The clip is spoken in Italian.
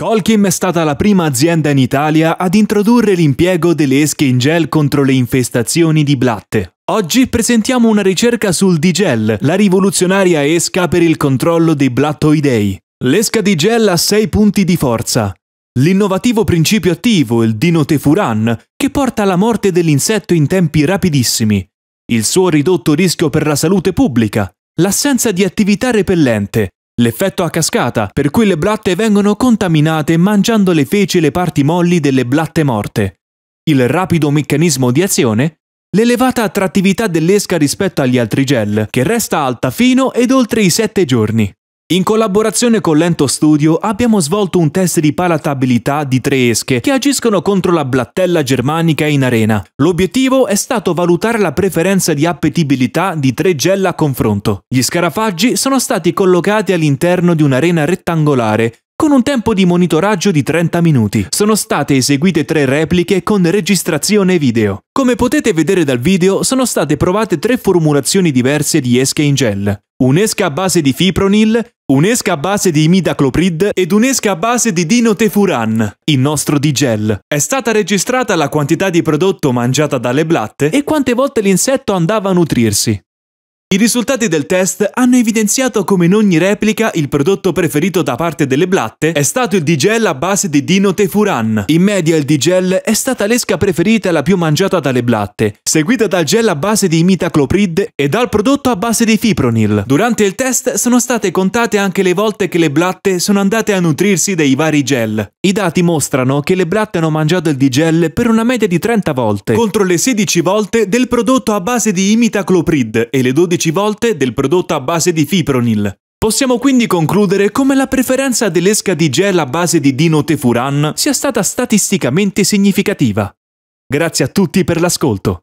Colchim è stata la prima azienda in Italia ad introdurre l'impiego delle esche in gel contro le infestazioni di blatte. Oggi presentiamo una ricerca sul Digel, la rivoluzionaria esca per il controllo dei blattoidei. L'esca di gel ha 6 punti di forza. L'innovativo principio attivo, il dinotefuran, che porta alla morte dell'insetto in tempi rapidissimi. Il suo ridotto rischio per la salute pubblica. L'assenza di attività repellente, L'effetto a cascata, per cui le blatte vengono contaminate mangiando le feci e le parti molli delle blatte morte. Il rapido meccanismo di azione L'elevata attrattività dell'esca rispetto agli altri gel, che resta alta fino ed oltre i 7 giorni. In collaborazione con Lento Studio abbiamo svolto un test di palatabilità di tre esche che agiscono contro la blattella germanica in arena. L'obiettivo è stato valutare la preferenza di appetibilità di tre gel a confronto. Gli scarafaggi sono stati collocati all'interno di un'arena rettangolare con un tempo di monitoraggio di 30 minuti. Sono state eseguite tre repliche con registrazione video. Come potete vedere dal video, sono state provate tre formulazioni diverse di esche in gel un'esca a base di fipronil, un'esca a base di imidacloprid ed un'esca a base di dinotefuran, il nostro digel. È stata registrata la quantità di prodotto mangiata dalle blatte e quante volte l'insetto andava a nutrirsi. I risultati del test hanno evidenziato come in ogni replica il prodotto preferito da parte delle blatte è stato il digel a base di dinotefuran. In media il digel è stata l'esca preferita e la più mangiata dalle blatte, seguita dal gel a base di imitacloprid e dal prodotto a base di fipronil. Durante il test sono state contate anche le volte che le blatte sono andate a nutrirsi dei vari gel. I dati mostrano che le blatte hanno mangiato il digel per una media di 30 volte, contro le 16 volte del prodotto a base di imitacloprid e le 12 10 volte del prodotto a base di fipronil. Possiamo quindi concludere come la preferenza dell'esca di gel a base di dinotefuran sia stata statisticamente significativa. Grazie a tutti per l'ascolto.